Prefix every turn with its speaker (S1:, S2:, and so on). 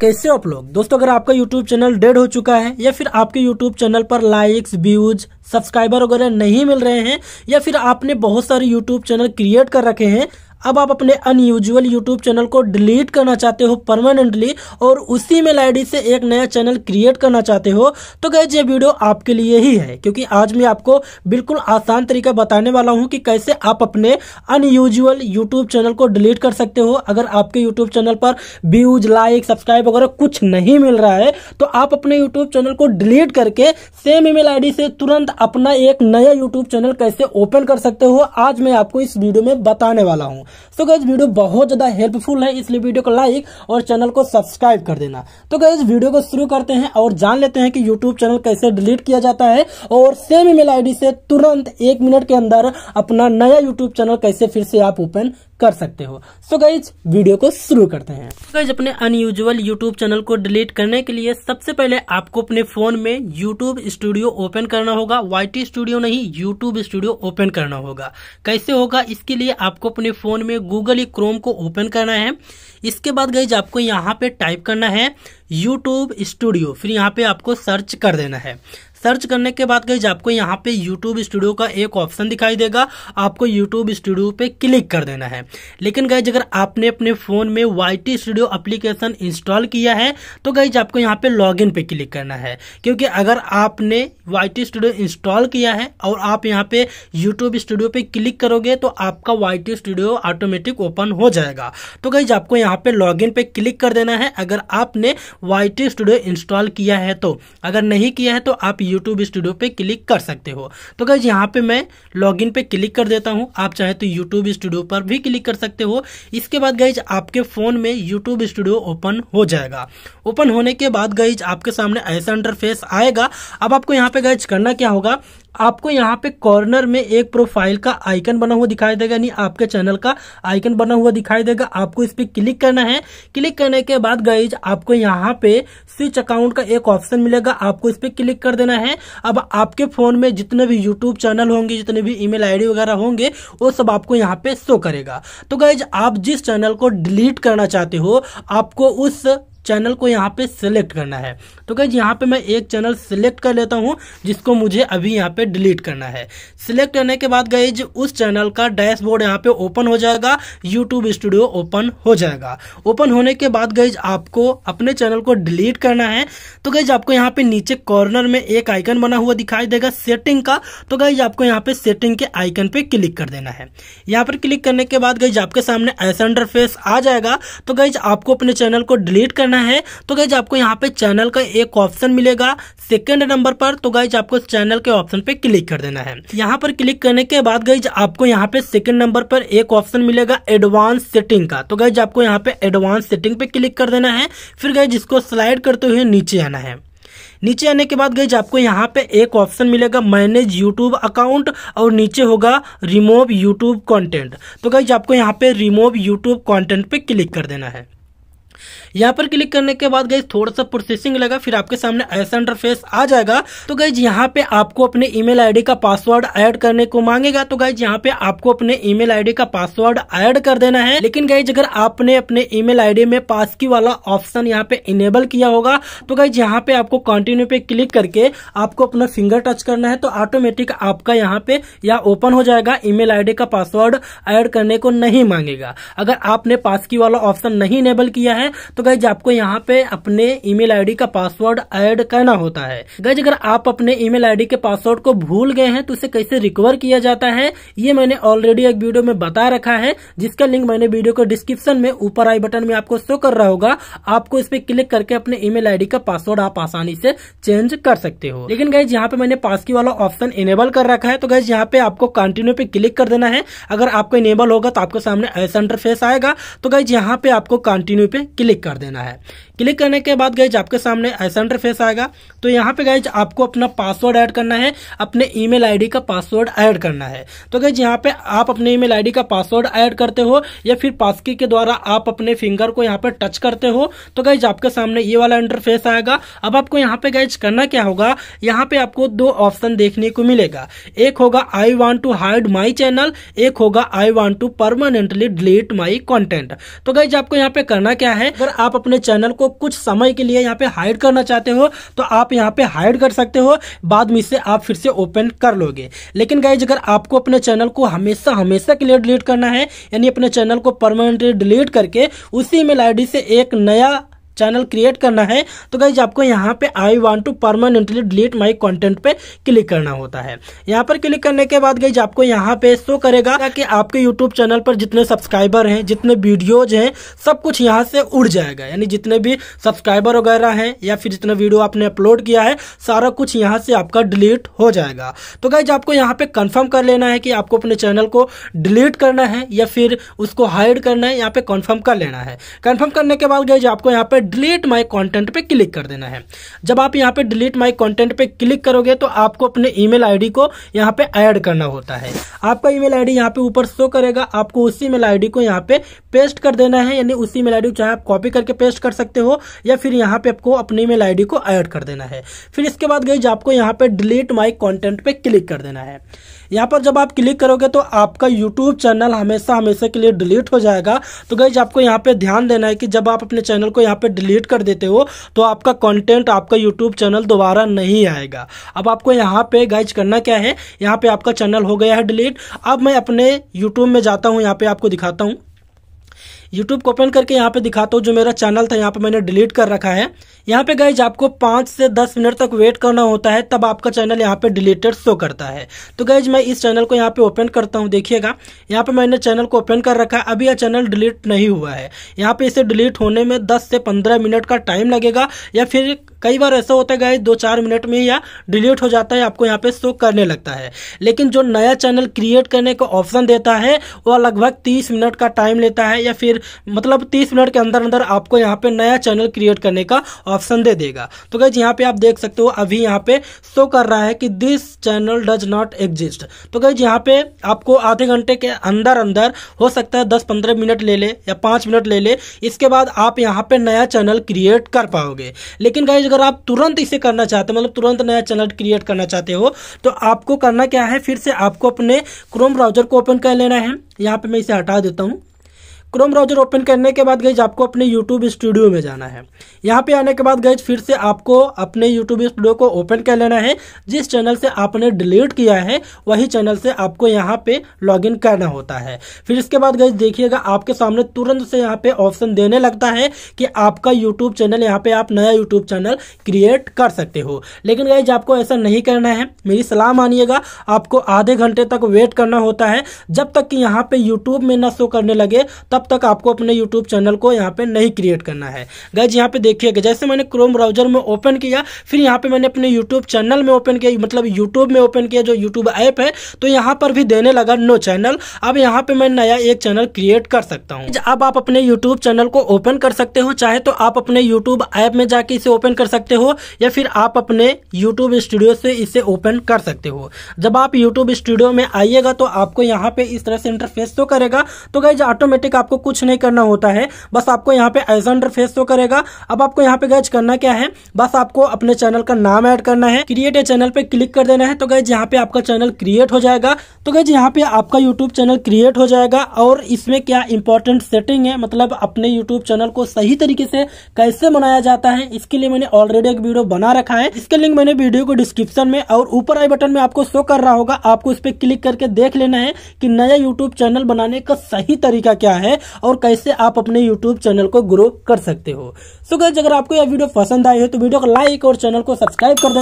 S1: कैसे आप लोग दोस्तों अगर आपका YouTube चैनल डेड हो चुका है या फिर आपके YouTube चैनल पर लाइक्स व्यूज सब्सक्राइबर वगैरह नहीं मिल रहे हैं या फिर आपने बहुत सारे YouTube चैनल क्रिएट कर रखे हैं अब आप अपने अनयूजुअल यूट्यूब चैनल को डिलीट करना चाहते हो परमानेंटली और उसी मेल आई से एक नया चैनल क्रिएट करना चाहते हो तो गैज ये वीडियो आपके लिए ही है क्योंकि आज मैं आपको बिल्कुल आसान तरीका बताने वाला हूँ कि कैसे आप अपने अनयूजुअल यूट्यूब चैनल को डिलीट कर सकते हो अगर आपके यूट्यूब चैनल पर व्यूज लाइक सब्सक्राइब वगैरह कुछ नहीं मिल रहा है तो आप अपने यूट्यूब चैनल को डिलीट करके सेम ईमेल आईडी से तुरंत अपना एक नया यूट्यूब चैनल कैसे ओपन कर सकते हो आज मैं आपको इस वीडियो में बताने वाला हूँ सो गैज वीडियो बहुत ज्यादा हेल्पफुल है इसलिए वीडियो को लाइक और चैनल को सब्सक्राइब कर देना तो गई वीडियो को शुरू करते हैं और जान लेते हैं कि यूट्यूब चैनल कैसे डिलीट किया जाता है और सेम ईमेल आई से तुरंत एक मिनट के अंदर अपना नया यूट्यूब चैनल कैसे फिर से आप ओपन कर सकते हो सो so गाइज वीडियो को शुरू करते हैं गाइज so अपने अनयूजल यूट्यूब चैनल को डिलीट करने के लिए सबसे पहले आपको अपने फोन में यूट्यूब स्टूडियो ओपन करना होगा वाई स्टूडियो नहीं यूट्यूब स्टूडियो ओपन करना होगा कैसे होगा इसके लिए आपको अपने फोन में गूगल या क्रोम को ओपन करना है इसके बाद गाइज आपको यहाँ पे टाइप करना है यूट्यूब स्टूडियो फिर यहाँ पे आपको सर्च कर देना है सर्च करने के बाद गई आपको यहाँ पे यूट्यूब स्टूडियो का एक ऑप्शन दिखाई देगा आपको यूट्यूब स्टूडियो पे क्लिक कर देना है लेकिन गाइज अगर आपने अपने फोन में Y T studio application install किया है तो गई आपको यहाँ पे लॉग इन पे क्लिक करना है क्योंकि अगर आपने वाई स्टूडियो इंस्टॉल किया है और आप यहाँ पे यूट्यूब स्टूडियो पे क्लिक करोगे तो आपका Y T studio automatic open हो जाएगा तो गई आपको यहाँ पे लॉग इन पे क्लिक कर देना है अगर आपने वाई स्टूडियो इंस्टॉल किया है तो अगर नहीं किया है तो आप यूट्यूब स्टूडियो पे क्लिक कर सकते हो तो गाइज यहाँ पे मैं लॉगिन पे क्लिक कर देता हूँ आप चाहे तो यूट्यूब स्टूडियो पर भी क्लिक कर सकते हो इसके बाद गाइज आपके फ़ोन में यूट्यूब स्टूडियो ओपन हो जाएगा ओपन होने के बाद गाइज आपके सामने ऐसा इंटरफेस आएगा अब आपको यहाँ पे गाइज करना क्या होगा आपको यहाँ पे कॉर्नर में एक प्रोफाइल का आइकन बना हुआ दिखाई देगा यानी आपके चैनल का आइकन बना हुआ दिखाई देगा आपको इस पर क्लिक करना है क्लिक करने के बाद गाइज आपको यहाँ पे स्विच अकाउंट का एक ऑप्शन मिलेगा आपको इस पर क्लिक कर देना है अब आपके फोन में जितने भी यूट्यूब चैनल होंगे जितने भी ईमेल आई वगैरह होंगे वो सब आपको यहाँ पे शो करेगा तो गाइज आप जिस चैनल को डिलीट करना चाहते हो आपको उस चैनल को यहाँ पे सिलेक्ट करना है तो गई यहाँ पे मैं एक चैनल सिलेक्ट कर लेता हूँ जिसको मुझे अभी यहाँ पे डिलीट करना है सिलेक्ट करने के बाद गैज उस चैनल का डैशबोर्ड यहाँ पे ओपन हो जाएगा यूट्यूब स्टूडियो ओपन हो जाएगा ओपन होने के बाद गई आपको अपने चैनल को डिलीट करना है तो गैज आपको यहाँ पे नीचे कॉर्नर में एक आइकन बना हुआ दिखाई देगा सेटिंग का तो गैज आपको यहाँ पे सेटिंग के आइकन पे क्लिक कर देना है यहाँ पर क्लिक करने के बाद गैज आपके सामने ऐसा इंटरफेस आ जाएगा तो गैज आपको अपने चैनल को डिलीट करना करना है तो गाइज आपको यहाँ पे चैनल का एक ऑप्शन मिलेगा सेकेंड नंबर पर तो गाइज आपको चैनल के ऑप्शन पे क्लिक कर देना है यहाँ पर क्लिक करने के बाद गाइज आपको यहाँ पे सेकेंड नंबर पर एक ऑप्शन मिलेगा एडवांस सेटिंग का तो गाइज आपको यहाँ पे एडवांस सेटिंग पे क्लिक कर देना है फिर गाइज इसको स्लाइड करते हुए नीचे आना है नीचे आने के बाद गई आपको यहाँ पे एक ऑप्शन मिलेगा मैनेज यूट्यूब अकाउंट और नीचे होगा रिमूव यूट्यूब कंटेंट तो गई आपको यहाँ पे रिमूव यूट्यूब कंटेंट पे क्लिक कर देना है यहाँ पर क्लिक करने के बाद गई थोड़ा सा प्रोसेसिंग लगा फिर आपके सामने ऐसा इंटरफेस आ जाएगा तो गई यहाँ पे आपको अपने ईमेल आईडी का पासवर्ड ऐड करने को मांगेगा तो गाइज यहाँ पे आपको अपने ईमेल आईडी का पासवर्ड ऐड कर देना है लेकिन गई अगर आपने अपने ईमेल आईडी में पास की वाला ऑप्शन यहाँ पे इनेबल किया होगा तो गाइज यहाँ पे आपको कंटिन्यू पे क्लिक करके आपको अपना फिंगर टच करना है तो ऑटोमेटिक आपका यहाँ पे या ओपन हो जाएगा ईमेल आईडी का पासवर्ड ऐड करने को नहीं मांगेगा अगर आपने पास की वाला ऑप्शन नहीं इनेबल किया है है तो गैज आपको यहाँ पे अपने ईमेल आईडी का पासवर्ड ऐड करना होता है गैज अगर आप अपने ईमेल आईडी के पासवर्ड को भूल गए हैं तो उसे कैसे रिकवर किया जाता है ये मैंने ऑलरेडी एक वीडियो में बता रखा है जिसका लिंक मैंने वीडियो को डिस्क्रिप्शन में ऊपर आई बटन में आपको शो कर रहा होगा आपको इस पे क्लिक करके अपने ईमेल आईडी का पासवर्ड आप आसानी से चेंज कर सकते हो लेकिन गैज यहाँ पे मैंने पास की वाला ऑप्शन इनेबल कर रखा है तो गैज यहाँ पे आपको कंटिन्यू पे क्लिक कर देना है अगर आपको इनेबल होगा तो आपके सामने ऐसा इंटरफेस आएगा तो गैज यहाँ पे आपको कंटिन्यू पे क्लिक कर देना है क्लिक करने के बाद गाइज आपके सामने ऐसा इंटरफेस आएगा तो यहाँ पे गाइज आपको अपना पासवर्ड ऐड करना है अपने ईमेल आईडी का पासवर्ड ऐड करना है तो गाइज यहाँ पे आप अपने ईमेल आईडी का पासवर्ड ऐड करते हो या फिर पासकी के द्वारा आप अपने फिंगर को यहाँ पे टच करते हो तो गाइज आपके सामने ये वाला इंटरफेस आएगा अब आपको यहाँ पे गए करना क्या होगा यहाँ पे आपको दो ऑप्शन देखने को मिलेगा एक होगा I want to hide my channel एक होगा I want to permanently delete my content तो गाइज आपको यहाँ पे करना क्या है है अगर आप अपने चैनल को कुछ समय के लिए यहाँ पे हाइड करना चाहते हो तो आप यहाँ पे हाइड कर सकते हो बाद में इसे आप फिर से ओपन कर लोगे लेकिन गाइज अगर आपको अपने चैनल को हमेशा हमेशा के लिए डिलीट करना है यानी अपने चैनल को परमानेंटली डिलीट करके उसी ईमेल आई से एक नया चैनल क्रिएट करना है तो गाइज आपको यहाँ पे I want to permanently delete my content पे क्लिक करना होता है यहाँ पर क्लिक करने के बाद गाइज आपको यहाँ पे शो करेगा कि आपके यूट्यूब चैनल पर जितने सब्सक्राइबर हैं जितने वीडियोज हैं सब कुछ यहाँ से उड़ जाएगा यानी जितने भी सब्सक्राइबर वगैरह हैं या फिर जितना वीडियो आपने अपलोड किया है सारा कुछ यहाँ से आपका डिलीट हो जाएगा तो गाइज आपको यहाँ पे कन्फर्म कर लेना है कि आपको अपने चैनल को डिलीट करना है या फिर उसको हाइड करना है यहाँ पे कन्फर्म कर लेना है कन्फर्म करने के बाद गाइज आपको यहाँ पे डिलीट माई कॉन्टेंट पर क्लिक कर देना है जब आप यहाँ पे डिलीट माई कॉन्टेंट पर क्लिक करोगे तो आपको अपने आई डी को यहाँ पे ऐड करना होता है आपका आई डी यहाँ पे ऊपर शो करेगा आपको उसी आई डी को यहाँ पे पेस्ट कर देना है यानी उसी ईमेल आईडी चाहे आप कॉपी करके पेस्ट कर सकते हो या फिर यहाँ पे आपको अपनी ईमेल डी को ऐड कर देना है फिर इसके बाद गई आपको यहाँ पे डिलीट माई कॉन्टेंट पर क्लिक कर देना है यहाँ पर जब आप क्लिक करोगे तो आपका यूट्यूब चैनल हमेशा हमेशा के लिए डिलीट हो जाएगा तो गई आपको यहाँ पे ध्यान देना है कि जब आप अपने चैनल को यहाँ पे डिलीट कर देते हो तो आपका कंटेंट आपका यूट्यूब चैनल दोबारा नहीं आएगा अब आपको यहाँ पे गाइज करना क्या है यहाँ पे आपका चैनल हो गया है डिलीट अब मैं अपने यूट्यूब में जाता हूँ यहाँ पे आपको दिखाता हूँ यूट्यूब को ओपन करके यहाँ पे दिखाता हूँ जो मेरा चैनल था यहाँ पे मैंने डिलीट कर रखा है यहाँ पे गाइज आपको पाँच से दस मिनट तक वेट करना होता है तब आपका चैनल यहाँ पे डिलीटेड शो करता है तो गाइज मैं इस चैनल को यहाँ पे ओपन करता हूँ देखिएगा यहाँ पे मैंने चैनल को ओपन कर रखा है अभी यह चैनल डिलीट नहीं हुआ है यहाँ पे इसे डिलीट होने में दस से पंद्रह मिनट का टाइम लगेगा या फिर कई बार ऐसा होता है गाइज दो चार मिनट में या डिलीट हो जाता है आपको यहाँ पे शो करने लगता है लेकिन जो नया चैनल क्रिएट करने का ऑप्शन देता है वह लगभग तीस मिनट का टाइम लेता है या फिर मतलब तीस मिनट के अंदर अंदर आपको यहाँ पे नया चैनल क्रिएट करने का ऑप्शन दे देगा तो गैज यहाँ पे आप देख सकते हो अभी यहाँ पे शो कर रहा है कि this channel does not exist तो गैज यहाँ पे आपको आधे घंटे के अंदर अंदर हो सकता है दस पंद्रह मिनट ले ले या पाँच मिनट ले ले इसके बाद आप यहाँ पे नया चैनल क्रिएट कर पाओगे लेकिन गैज अगर आप तुरंत इसे करना चाहते मतलब तुरंत नया चैनल क्रिएट करना चाहते हो तो आपको करना क्या है फिर से आपको अपने क्रोम ब्राउजर को ओपन कर लेना है यहाँ पे मैं इसे हटा देता हूँ क्रोम ब्राउजर ओपन करने के बाद गई आपको अपने यूट्यूब स्टूडियो में जाना है यहाँ पे आने के बाद गई फिर से आपको अपने यूट्यूब स्टूडियो को ओपन कर लेना है जिस चैनल से आपने डिलीट किया है वही चैनल से आपको यहाँ पे लॉगिन करना होता है फिर इसके बाद गई देखिएगा आपके सामने तुरंत से यहाँ पे ऑप्शन देने लगता है कि आपका यूट्यूब चैनल यहाँ पे आप नया यूट्यूब चैनल क्रिएट कर सकते हो लेकिन गई आपको ऐसा नहीं करना है मेरी सलाह मानिएगा आपको आधे घंटे तक वेट करना होता है जब तक कि यहाँ पे यूट्यूब में न शो करने लगे तब तब तक आपको अपने यूट्यूब चैनल को यहाँ पे नहीं क्रिएट करना है गज यहाँ पे देखिएगा जैसे मैंने क्रोम ब्राउजर में ओपन किया फिर यहाँ पे मैंने अपने यूट्यूब चैनल में ओपन किया मतलब यूट्यूब में ओपन किया जो यूट्यूब ऐप है तो यहाँ पर भी देने लगा नो चैनल अब यहाँ पे मैं नया एक चैनल क्रिएट कर सकता हूँ अब आप अपने यूट्यूब चैनल को ओपन कर सकते हो चाहे तो आप अपने यूट्यूब ऐप में जाके इसे ओपन कर सकते हो या फिर आप अपने यूट्यूब स्टूडियो से इसे ओपन कर सकते हो जब आप यूट्यूब स्टूडियो में आइएगा तो आपको यहाँ पे इस तरह से इंटरफेस तो करेगा तो गाइज ऑटोमेटिक आप आपको कुछ नहीं करना होता है बस आपको यहाँ पे एज फेस तो करेगा अब आपको यहाँ पे गैज करना क्या है बस आपको अपने चैनल का नाम ऐड करना है क्रिएट ए चैनल पे क्लिक कर देना है तो गैज यहाँ पे आपका चैनल क्रिएट हो जाएगा तो गैज यहाँ पे आपका यूट्यूब चैनल क्रिएट हो जाएगा और इसमें क्या इंपॉर्टेंट सेटिंग है मतलब अपने यूट्यूब चैनल को सही तरीके से कैसे बनाया जाता है इसके लिए मैंने ऑलरेडी एक वीडियो बना रखा है इसके लिंक मैंने वीडियो को डिस्क्रिप्शन में और ऊपर आई बटन में आपको शो कर रहा होगा आपको इस पर क्लिक करके देख लेना है कि नया यूट्यूब चैनल बनाने का सही तरीका क्या है और कैसे आप अपने यूट्यूब चैनल को ग्रो कर सकते हो सो गैस अगर आपको यह वीडियो पसंद आई हो तो वीडियो को लाइक और चैनल को सब्सक्राइब कर दे